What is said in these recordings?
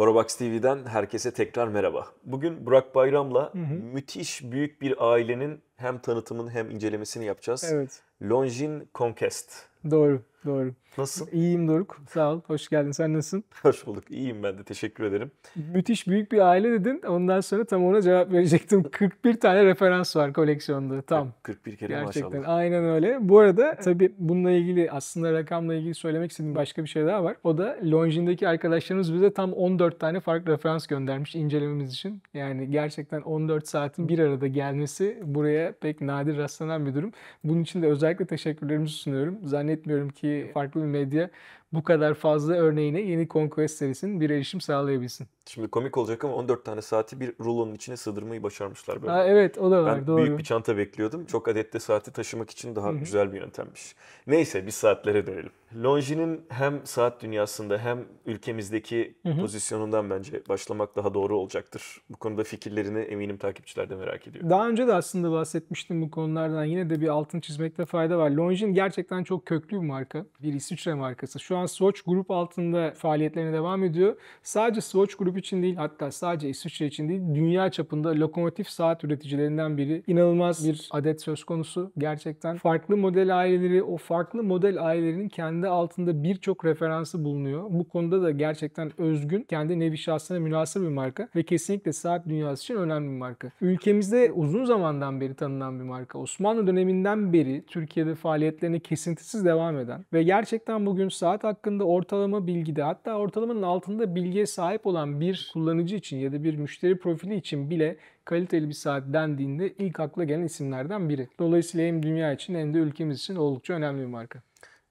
Horobox TV'den herkese tekrar merhaba. Bugün Burak Bayram'la hı hı. müthiş büyük bir ailenin hem tanıtımın hem incelemesini yapacağız. Evet. Longin Conquest. Doğru, doğru. Nasılsın? İyiyim Doruk. Sağ ol. Hoş geldin. Sen nasılsın? Hoş bulduk. İyiyim ben de. Teşekkür ederim. Müthiş büyük bir aile dedin. Ondan sonra tam ona cevap verecektim. 41 tane referans var koleksiyonda. Tam. 41 kere Gerçekten. maşallah. Aynen öyle. Bu arada tabii bununla ilgili aslında rakamla ilgili söylemek istediğim başka bir şey daha var. O da Longin'deki arkadaşlarımız bize tam 14 tane farklı referans göndermiş incelememiz için. Yani gerçekten 14 saatin bir arada gelmesi buraya pek nadir rastlanan bir durum. Bunun için de özellikle teşekkürlerimizi sunuyorum. Zannetmiyorum ki farklı bir medya bu kadar fazla örneğine yeni Conquest serisinin bir erişim sağlayabilsin. Şimdi komik olacak ama 14 tane saati bir rulonun içine sığdırmayı başarmışlar böyle. Ha, evet o da var ben doğru. büyük bir çanta bekliyordum. Çok adette saati taşımak için daha Hı-hı. güzel bir yöntemmiş. Neyse biz saatlere dönelim. Longines'in hem saat dünyasında hem ülkemizdeki Hı-hı. pozisyonundan bence başlamak daha doğru olacaktır. Bu konuda fikirlerini eminim takipçiler de merak ediyor. Daha önce de aslında bahsetmiştim bu konulardan. Yine de bir altın çizmekte fayda var. Longines gerçekten çok köklü bir marka. Bir İsviçre markası. Şu an an Swatch Grup altında faaliyetlerine devam ediyor. Sadece Swatch Grup için değil hatta sadece İsviçre için değil dünya çapında lokomotif saat üreticilerinden biri. İnanılmaz bir adet söz konusu gerçekten. Farklı model aileleri o farklı model ailelerinin kendi altında birçok referansı bulunuyor. Bu konuda da gerçekten özgün, kendi nevi şahsına münasır bir marka ve kesinlikle saat dünyası için önemli bir marka. Ülkemizde uzun zamandan beri tanınan bir marka. Osmanlı döneminden beri Türkiye'de faaliyetlerini kesintisiz devam eden ve gerçekten bugün saat hakkında ortalama bilgide hatta ortalamanın altında bilgiye sahip olan bir kullanıcı için ya da bir müşteri profili için bile kaliteli bir saat dendiğinde ilk akla gelen isimlerden biri. Dolayısıyla hem dünya için hem de ülkemiz için oldukça önemli bir marka.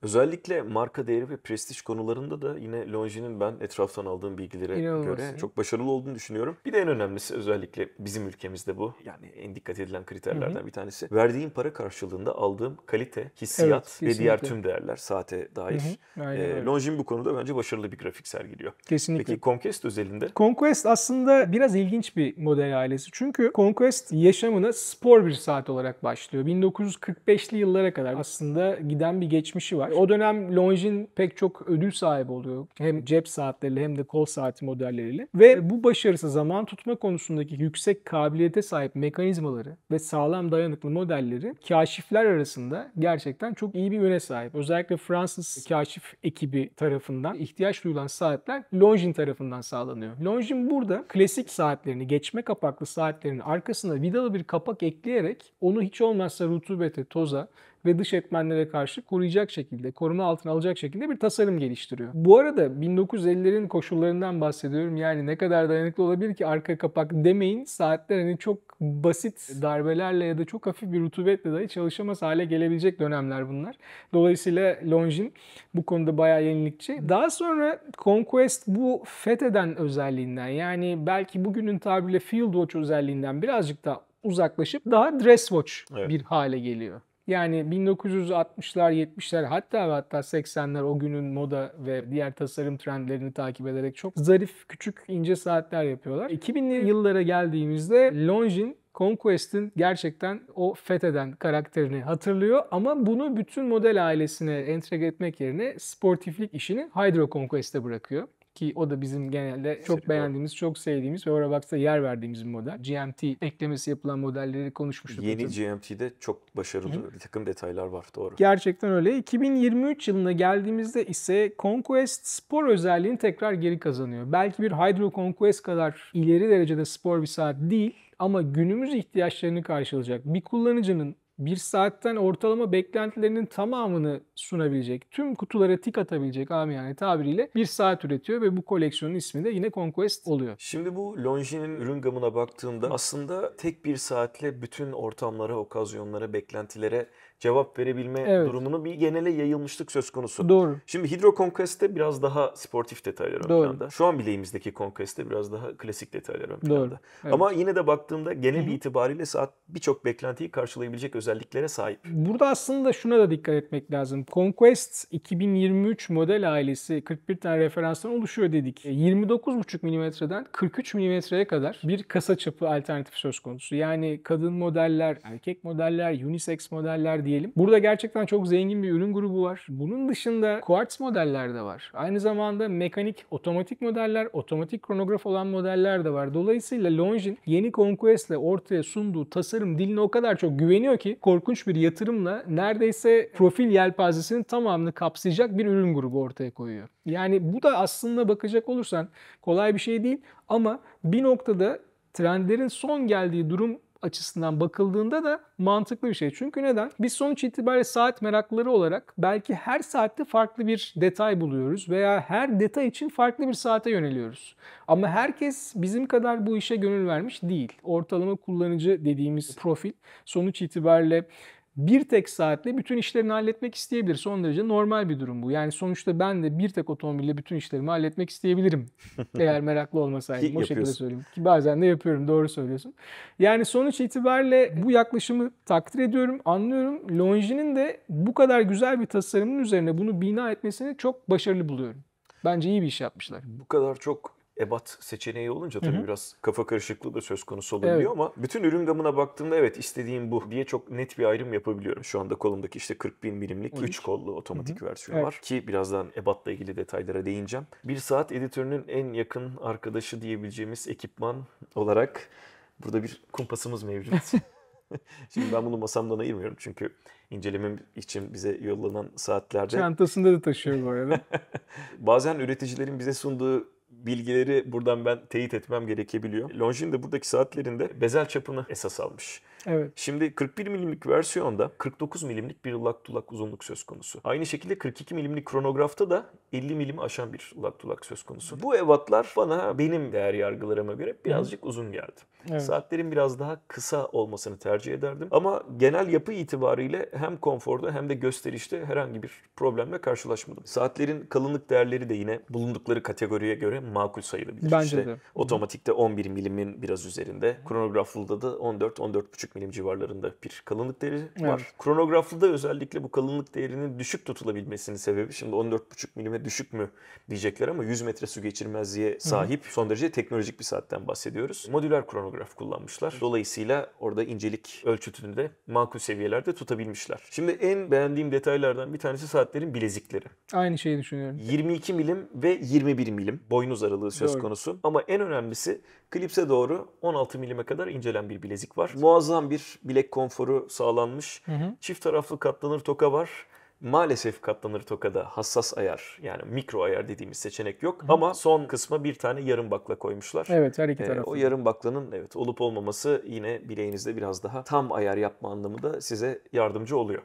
Özellikle marka değeri ve prestij konularında da yine Longines'in ben etraftan aldığım bilgilere İnanılmaz. göre çok başarılı olduğunu düşünüyorum. Bir de en önemlisi özellikle bizim ülkemizde bu yani en dikkat edilen kriterlerden Hı-hı. bir tanesi. Verdiğim para karşılığında aldığım kalite, hissiyat evet, ve diğer tüm değerler saate dair. Ee, e, Longines bu konuda bence başarılı bir grafik sergiliyor. Kesinlikle. Peki Conquest özelinde? Conquest aslında biraz ilginç bir model ailesi. Çünkü Conquest yaşamına spor bir saat olarak başlıyor. 1945'li yıllara kadar aslında giden bir geçmişi var var. O dönem Longines pek çok ödül sahibi oluyor. Hem cep saatleriyle hem de kol saati modelleriyle. Ve bu başarısı zaman tutma konusundaki yüksek kabiliyete sahip mekanizmaları ve sağlam dayanıklı modelleri kaşifler arasında gerçekten çok iyi bir öne sahip. Özellikle Fransız kaşif ekibi tarafından ihtiyaç duyulan saatler Longines tarafından sağlanıyor. Longines burada klasik saatlerini, geçme kapaklı saatlerini arkasına vidalı bir kapak ekleyerek onu hiç olmazsa rutubete, toza ve dış etmenlere karşı koruyacak şekilde, koruma altına alacak şekilde bir tasarım geliştiriyor. Bu arada 1950'lerin koşullarından bahsediyorum. Yani ne kadar dayanıklı olabilir ki arka kapak demeyin. Saatler hani çok basit darbelerle ya da çok hafif bir rutubetle dahi çalışamaz hale gelebilecek dönemler bunlar. Dolayısıyla Longines bu konuda bayağı yenilikçi. Daha sonra Conquest bu fetheden özelliğinden yani belki bugünün tabiriyle Field Watch özelliğinden birazcık daha uzaklaşıp daha dress watch evet. bir hale geliyor. Yani 1960'lar, 70'ler hatta hatta 80'ler o günün moda ve diğer tasarım trendlerini takip ederek çok zarif, küçük, ince saatler yapıyorlar. 2000'li yıllara geldiğimizde Longines Conquest'in gerçekten o fetheden karakterini hatırlıyor ama bunu bütün model ailesine entegre etmek yerine sportiflik işini Hydro Conquest'e bırakıyor. Ki o da bizim genelde çok Seri beğendiğimiz, çok sevdiğimiz ve Orabox'ta yer verdiğimiz bir model. GMT eklemesi yapılan modelleri konuşmuştuk. Yeni zaten. GMT'de çok başarılı Hı. bir takım detaylar var. Doğru. Gerçekten öyle. 2023 yılına geldiğimizde ise Conquest spor özelliğini tekrar geri kazanıyor. Belki bir Hydro Conquest kadar ileri derecede spor bir saat değil ama günümüz ihtiyaçlarını karşılayacak bir kullanıcının bir saatten ortalama beklentilerinin tamamını sunabilecek, tüm kutulara tik atabilecek amiyane tabiriyle bir saat üretiyor ve bu koleksiyonun ismi de yine Conquest oluyor. Şimdi bu Longines'in ürün gamına baktığımda aslında tek bir saatle bütün ortamlara, okazyonlara, beklentilere cevap verebilme evet. durumunu bir genele yayılmışlık söz konusu. Doğru. Şimdi Hidro Conquest'te biraz daha sportif detaylar ön Doğru. planda. Şu an bileğimizdeki Conquest'te biraz daha klasik detaylar ön planda. Doğru. Evet. Ama yine de baktığımda genel Hı-hı. itibariyle saat birçok beklentiyi karşılayabilecek özelliklere sahip. Burada aslında şuna da dikkat etmek lazım. Conquest 2023 model ailesi 41 tane referanstan oluşuyor dedik. 29,5 mm'den 43 mm'ye kadar bir kasa çapı alternatif söz konusu. Yani kadın modeller, erkek modeller, unisex modeller diyelim. Burada gerçekten çok zengin bir ürün grubu var. Bunun dışında quartz modeller de var. Aynı zamanda mekanik, otomatik modeller, otomatik kronograf olan modeller de var. Dolayısıyla Longines yeni Conquest'le ortaya sunduğu tasarım diline o kadar çok güveniyor ki korkunç bir yatırımla neredeyse profil yelpazesinin tamamını kapsayacak bir ürün grubu ortaya koyuyor. Yani bu da aslında bakacak olursan kolay bir şey değil ama bir noktada trendlerin son geldiği durum açısından bakıldığında da mantıklı bir şey. Çünkü neden? Biz sonuç itibariyle saat merakları olarak belki her saatte farklı bir detay buluyoruz veya her detay için farklı bir saate yöneliyoruz. Ama herkes bizim kadar bu işe gönül vermiş değil. Ortalama kullanıcı dediğimiz profil sonuç itibariyle bir tek saatle bütün işlerini halletmek isteyebilir. Son derece normal bir durum bu. Yani sonuçta ben de bir tek otomobille bütün işlerimi halletmek isteyebilirim. Eğer meraklı olmasaydım. o şekilde söyleyeyim. Ki bazen de yapıyorum. Doğru söylüyorsun. Yani sonuç itibariyle bu yaklaşımı takdir ediyorum. Anlıyorum. Longine'in de bu kadar güzel bir tasarımın üzerine bunu bina etmesini çok başarılı buluyorum. Bence iyi bir iş yapmışlar. Bu kadar çok ebat seçeneği olunca tabii Hı-hı. biraz kafa karışıklığı da söz konusu olabiliyor evet. ama bütün ürün gamına baktığımda evet istediğim bu diye çok net bir ayrım yapabiliyorum. Şu anda kolumdaki işte 40 bin milimlik 3 kollu otomatik Hı-hı. versiyon evet. var ki birazdan ebatla ilgili detaylara değineceğim. Bir saat editörünün en yakın arkadaşı diyebileceğimiz ekipman olarak burada bir kumpasımız mevcut. Şimdi ben bunu masamdan ayırmıyorum çünkü incelemem için bize yollanan saatlerde... Çantasında da taşıyor bu arada. Bazen üreticilerin bize sunduğu bilgileri buradan ben teyit etmem gerekebiliyor. Longines de buradaki saatlerinde bezel çapını esas almış. Evet. Şimdi 41 milimlik versiyonda 49 milimlik bir lak tulak uzunluk söz konusu. Aynı şekilde 42 milimlik kronografta da 50 milimi aşan bir lak tulak söz konusu. Bu evatlar bana benim değer yargılarıma göre birazcık uzun geldi. Evet. Saatlerin biraz daha kısa olmasını tercih ederdim. Ama genel yapı itibariyle hem konforda hem de gösterişte herhangi bir problemle karşılaşmadım. Saatlerin kalınlık değerleri de yine bulundukları kategoriye göre makul sayılabilir. Bence işte de. Otomatikte 11 milimin biraz üzerinde, kronograflıda da 14-14,5 milim civarlarında bir kalınlık değeri evet. Kronograflı da özellikle bu kalınlık değerinin düşük tutulabilmesinin sebebi şimdi 14,5 milime düşük mü diyecekler ama 100 metre su geçirmezliğe sahip Hı-hı. son derece teknolojik bir saatten bahsediyoruz. Modüler kronograf kullanmışlar. Dolayısıyla orada incelik ölçütünü de makul seviyelerde tutabilmişler. Şimdi en beğendiğim detaylardan bir tanesi saatlerin bilezikleri. Aynı şeyi düşünüyorum. 22 milim ve 21 milim boynuz aralığı söz Doğru. konusu. Ama en önemlisi klipse doğru 16 milime kadar incelen bir bilezik var. Muazzam muazzam bir bilek konforu sağlanmış. Hı hı. Çift taraflı katlanır toka var. Maalesef katlanır tokada hassas ayar yani mikro ayar dediğimiz seçenek yok. Hı. Ama son kısma bir tane yarım bakla koymuşlar. Evet her iki ee, tarafı. Ee, o yarım baklanın evet olup olmaması yine bileğinizde biraz daha tam ayar yapma anlamı da size yardımcı oluyor.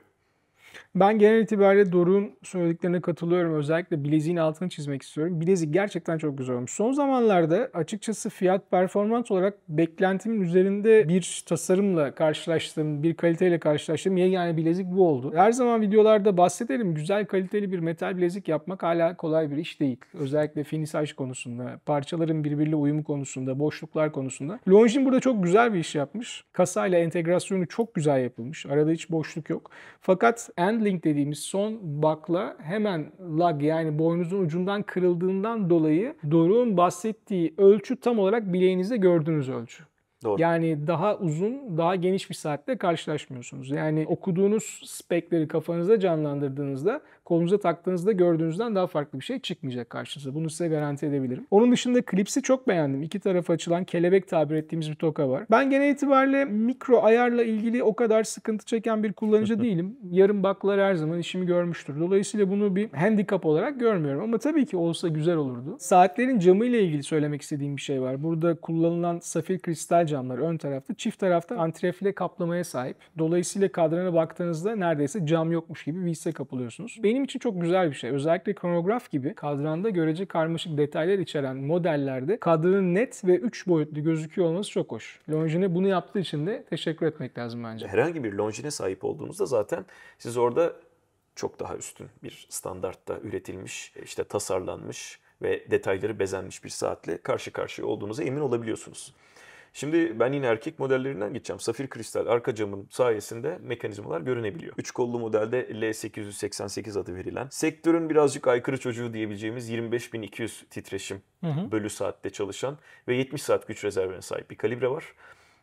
Ben genel itibariyle Doruk'un söylediklerine katılıyorum. Özellikle bileziğin altını çizmek istiyorum. Bilezik gerçekten çok güzel olmuş. Son zamanlarda açıkçası fiyat performans olarak beklentimin üzerinde bir tasarımla karşılaştığım, bir kaliteyle karşılaştığım Yani bilezik bu oldu. Her zaman videolarda bahsederim. Güzel kaliteli bir metal bilezik yapmak hala kolay bir iş değil. Özellikle finisaj konusunda, parçaların birbiriyle uyumu konusunda, boşluklar konusunda. Longines burada çok güzel bir iş yapmış. Kasayla entegrasyonu çok güzel yapılmış. Arada hiç boşluk yok. Fakat endlink dediğimiz son bakla hemen lag yani boynuzun ucundan kırıldığından dolayı Doruk'un bahsettiği ölçü tam olarak bileğinizde gördüğünüz ölçü. Doğru. Yani daha uzun, daha geniş bir saatte karşılaşmıyorsunuz. Yani okuduğunuz spekleri kafanızda canlandırdığınızda kolunuza taktığınızda gördüğünüzden daha farklı bir şey çıkmayacak karşınıza. Bunu size garanti edebilirim. Onun dışında klipsi çok beğendim. İki tarafa açılan kelebek tabir ettiğimiz bir toka var. Ben genel itibariyle mikro ayarla ilgili o kadar sıkıntı çeken bir kullanıcı değilim. Yarım baklar her zaman işimi görmüştür. Dolayısıyla bunu bir handikap olarak görmüyorum. Ama tabii ki olsa güzel olurdu. Saatlerin camı ile ilgili söylemek istediğim bir şey var. Burada kullanılan safir kristal camlar ön tarafta çift tarafta antrefile kaplamaya sahip. Dolayısıyla kadrana baktığınızda neredeyse cam yokmuş gibi bir hisse kapılıyorsunuz. Benim benim için çok güzel bir şey. Özellikle kronograf gibi kadranda görece karmaşık detaylar içeren modellerde kadranın net ve 3 boyutlu gözüküyor olması çok hoş. Longines bunu yaptığı için de teşekkür etmek lazım bence. Herhangi bir Longine sahip olduğunuzda zaten siz orada çok daha üstün bir standartta üretilmiş, işte tasarlanmış ve detayları bezenmiş bir saatle karşı karşıya olduğunuza emin olabiliyorsunuz. Şimdi ben yine erkek modellerinden gideceğim. Safir kristal arka camın sayesinde mekanizmalar görünebiliyor. Üç kollu modelde L888 adı verilen sektörün birazcık aykırı çocuğu diyebileceğimiz 25200 titreşim hı hı. bölü saatte çalışan ve 70 saat güç rezervine sahip bir kalibre var.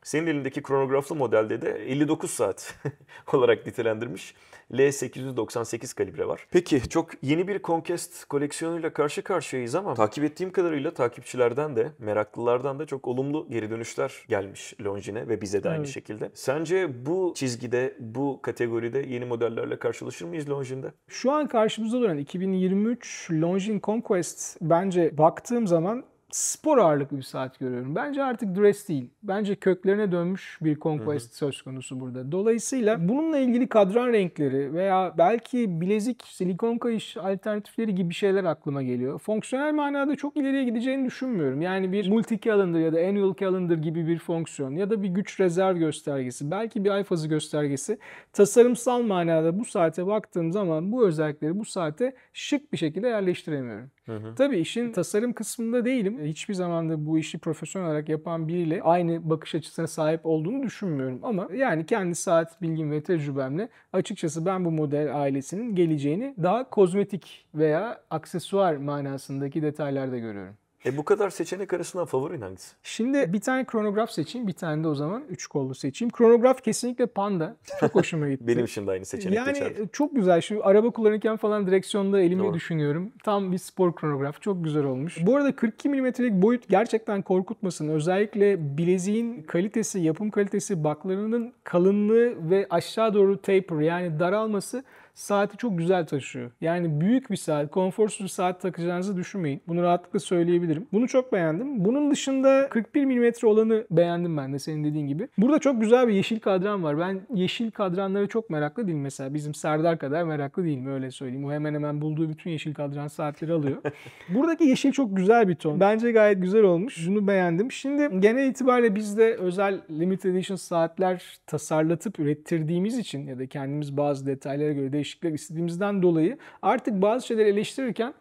Senin elindeki kronograflı modelde de 59 saat olarak nitelendirmiş L898 kalibre var. Peki çok yeni bir Conquest koleksiyonuyla karşı karşıyayız ama takip ettiğim kadarıyla takipçilerden de meraklılardan da çok olumlu geri dönüşler gelmiş Longines'e ve bize de aynı evet. şekilde. Sence bu çizgide, bu kategoride yeni modellerle karşılaşır mıyız Longines'de? Şu an karşımızda duran 2023 Longines Conquest bence baktığım zaman spor ağırlıklı bir saat görüyorum. Bence artık dress değil. Bence köklerine dönmüş bir conquest hı hı. söz konusu burada. Dolayısıyla bununla ilgili kadran renkleri veya belki bilezik, silikon kayış alternatifleri gibi şeyler aklıma geliyor. Fonksiyonel manada çok ileriye gideceğini düşünmüyorum. Yani bir multi calendar ya da annual calendar gibi bir fonksiyon ya da bir güç rezerv göstergesi, belki bir ay fazı göstergesi tasarımsal manada bu saate baktığım zaman bu özellikleri bu saate şık bir şekilde yerleştiremiyorum. Tabii işin tasarım kısmında değilim. E, hiçbir zaman da bu işi profesyonel olarak yapan biriyle aynı bakış açısına sahip olduğunu düşünmüyorum. Ama yani kendi saat bilgim ve tecrübemle açıkçası ben bu model ailesinin geleceğini daha kozmetik veya aksesuar manasındaki detaylarda görüyorum. E bu kadar seçenek arasından favorin hangisi? Şimdi bir tane kronograf seçeyim, bir tane de o zaman üç kollu seçeyim. Kronograf kesinlikle panda. Çok hoşuma gitti. Benim için de aynı seçenek Yani geçerdi. E, çok güzel. Şu araba kullanırken falan direksiyonda elimle Doğru. düşünüyorum. Tam bir spor kronograf. Çok güzel olmuş. Bu arada 42 milimetrelik boyut gerçekten korkutmasın. Özellikle bileziğin kalitesi, yapım kalitesi, baklarının kalınlığı ve aşağı doğru taper yani daralması saati çok güzel taşıyor. Yani büyük bir saat, konforsuz bir saat takacağınızı düşünmeyin. Bunu rahatlıkla söyleyebilirim. Bunu çok beğendim. Bunun dışında 41 mm olanı beğendim ben de senin dediğin gibi. Burada çok güzel bir yeşil kadran var. Ben yeşil kadranlara çok meraklı değilim mesela. Bizim Serdar kadar meraklı değilim öyle söyleyeyim. O hemen hemen bulduğu bütün yeşil kadran saatleri alıyor. Buradaki yeşil çok güzel bir ton. Bence gayet güzel olmuş. Bunu beğendim. Şimdi genel itibariyle biz de özel limited edition saatler tasarlatıp ürettirdiğimiz için ya da kendimiz bazı detaylara göre de değişiklikler istediğimizden dolayı artık bazı şeyleri eleştirirken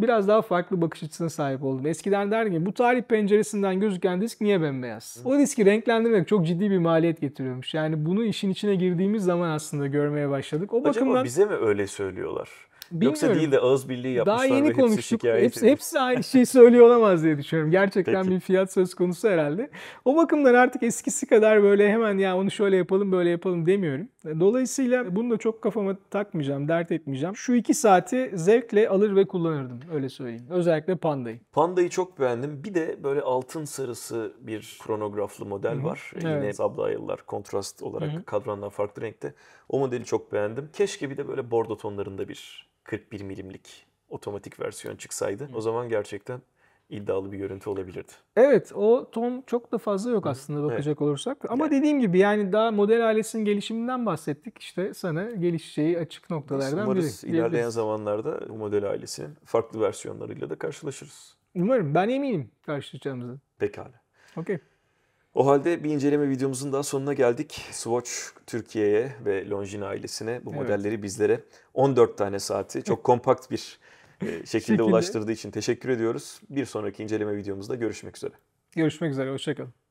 biraz daha farklı bakış açısına sahip oldum. Eskiden derdim ki bu tarih penceresinden gözüken disk niye bembeyaz? O diski renklendirmek çok ciddi bir maliyet getiriyormuş. Yani bunu işin içine girdiğimiz zaman aslında görmeye başladık. O Acaba bakımdan... bize mi öyle söylüyorlar? Bilmiyorum. Yoksa değil de ağız birliği yapmışlar. Daha yeni konuştuk. Hepsi, hepsi aynı şeyi söylüyor olamaz diye düşünüyorum. Gerçekten Peki. bir fiyat söz konusu herhalde. O bakımdan artık eskisi kadar böyle hemen ya onu şöyle yapalım böyle yapalım demiyorum. Dolayısıyla bunu da çok kafama takmayacağım, dert etmeyeceğim. Şu iki saati zevkle alır ve kullanırdım öyle söyleyeyim. Özellikle Panda'yı. Panda'yı çok beğendim. Bir de böyle altın sarısı bir kronograflı model Hı-hı. var. Evet. Yine sabla yıllar kontrast olarak Hı-hı. kadranlar farklı renkte. O modeli çok beğendim. Keşke bir de böyle bordo tonlarında bir 41 milimlik otomatik versiyon çıksaydı Hı. o zaman gerçekten iddialı bir görüntü olabilirdi. Evet o ton çok da fazla yok aslında bakacak evet. olursak. Ama yani. dediğim gibi yani daha model ailesinin gelişiminden bahsettik. İşte sana gelişeceği açık noktalardan Biz umarız biri. ilerleyen zamanlarda bu model ailesinin farklı versiyonlarıyla da karşılaşırız. Umarım ben eminim karşılaşacağımızı. Pekala. Okey. O halde bir inceleme videomuzun daha sonuna geldik. Swatch Türkiye'ye ve Longines ailesine bu evet. modelleri bizlere 14 tane saati çok kompakt bir e, şekilde, şekilde ulaştırdığı için teşekkür ediyoruz. Bir sonraki inceleme videomuzda görüşmek üzere. Görüşmek üzere, hoşçakalın.